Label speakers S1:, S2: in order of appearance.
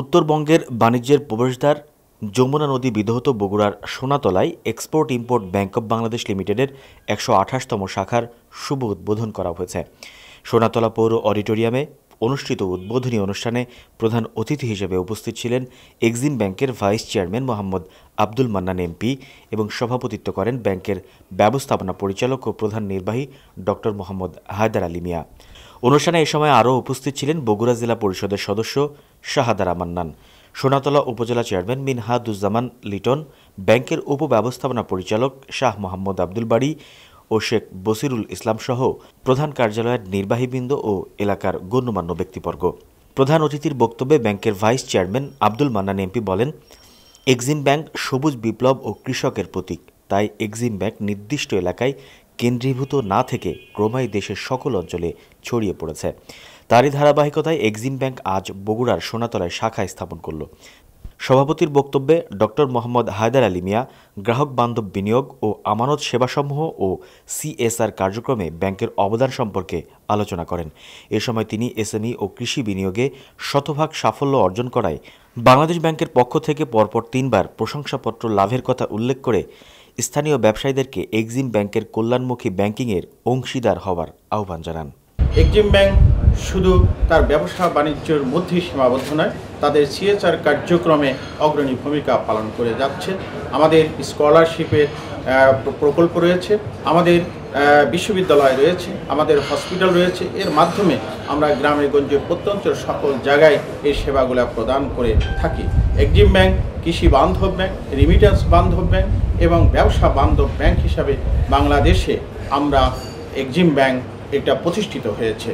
S1: উত্তরবঙ্গের বাণিজ্যের প্রবেশদ্বার যমুনা নদী বিধহত বগুড়ার সোনাতলায় export import bank of Bangladesh লিমিটেডের একশো আঠাশতম শাখার শুভ উদ্বোধন করা হয়েছে সোনাতলা পৌর অডিটোরিয়ামে অনুষ্ঠিত উদ্বোধনী অনুষ্ঠানে প্রধান অতিথি হিসেবে উপস্থিত ছিলেন এক্সিম ব্যাংকের vice chairman Mohammad Abdul Mannan MP এবং সভাপতিত্ব করেন ব্যাংকের ব্যবস্থাপনা পরিচালক ও প্রধান নির্বাহী ডক্টর মোহাম্মদ হায়দার আলী মিয়া অনুষ্ঠানে এ সময় আরও উপস্থিত ছিলেন বগুড়া জেলা পরিষদের সদস্য শাহাদারা রামান্নান সোনাতলা উপজেলা চেয়ারম্যান মিনহাদুজ্জামান লিটন ব্যাংকের উপব্যবস্থাপনা পরিচালক শাহ মোহাম্মদ আব্দুল বাড়ি ও শেখ বসিরুল ইসলাম সহ প্রধান কার্যালয়ের নির্বাহীবৃন্দ ও এলাকার গণ্যমান্য ব্যক্তিবর্গ প্রধান অতিথির বক্তব্যে ব্যাংকের vice chairman Abdul Mannan MP বলেন এক্সিম ব্যাংক সবুজ বিপ্লব ও কৃষকের প্রতীক তাই এক্সিম ব্যাংক নির্দিষ্ট এলাকায় কেন্দ্রীভূত না থেকে ক্রমাই দেশের সকল অঞ্চলে ছড়িয়ে পড়েছে তারই ধারাবাহিকতায় এক্সিম ব্যাংক আজ বগুড়ার সোনাতলায় শাখা স্থাপন করল সভাপতির বক্তব্যে ডক্টর মোহাম্মদ হায়দার আলী মিয়া গ্রাহক বান্ধব বিনিয়োগ ও আমানত সেবাসমূহ ও সিএসআর কার্যক্রমে ব্যাংকের অবদান সম্পর্কে আলোচনা করেন এ সময় তিনি এসএমই ও কৃষি বিনিয়োগে শতভাগ সাফল্য অর্জন করায় বাংলাদেশ ব্যাংকের পক্ষ থেকে পরপর তিনবার প্রশংসাপত্র লাভের কথা উল্লেখ করে স্থানীয় ব্যবসায়ীদেরকে এক্সিম ব্যাংকের কল্যাণমুখী ব্যাংকিংয়ের অংশীদার হওয়ার আহ্বান জানান
S2: এক্সিম ব্যাংক শুধু তার ব্যবসা বাণিজ্যের মধ্যেই সীমাবদ্ধ নয় তাদের সিএচআর কার্যক্রমে অগ্রণী ভূমিকা পালন করে যাচ্ছে আমাদের স্কলারশিপের প্রকল্প রয়েছে আমাদের বিশ্ববিদ্যালয় রয়েছে আমাদের হসপিটাল রয়েছে এর মাধ্যমে আমরা গ্রামে গঞ্জে প্রত্যন্ত সকল জায়গায় এই সেবাগুলো প্রদান করে থাকি এক্সিম ব্যাংক কৃষি বান্ধব ব্যাংক রিমিটেন্স বান্ধব ব্যাংক এবং
S1: ব্যবসা বান্ধব ব্যাংক হিসাবে বাংলাদেশে আমরা এক্সিম ব্যাংক এটা প্রতিষ্ঠিত হয়েছে